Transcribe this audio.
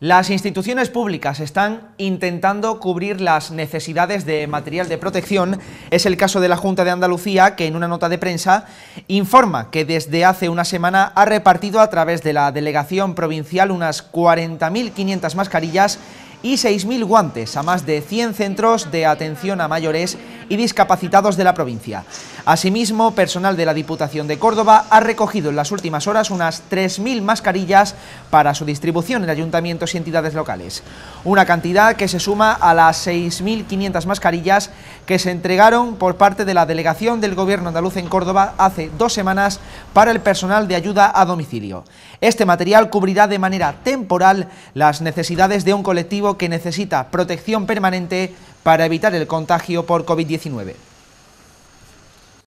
Las instituciones públicas están intentando cubrir las necesidades de material de protección. Es el caso de la Junta de Andalucía, que en una nota de prensa informa que desde hace una semana ha repartido a través de la delegación provincial unas 40.500 mascarillas y 6.000 guantes a más de 100 centros de atención a mayores y discapacitados de la provincia. Asimismo, personal de la Diputación de Córdoba ha recogido en las últimas horas unas 3.000 mascarillas para su distribución en ayuntamientos y entidades locales. Una cantidad que se suma a las 6.500 mascarillas que se entregaron por parte de la delegación del Gobierno andaluz en Córdoba hace dos semanas para el personal de ayuda a domicilio. Este material cubrirá de manera temporal las necesidades de un colectivo que necesita protección permanente para evitar el contagio por COVID-19.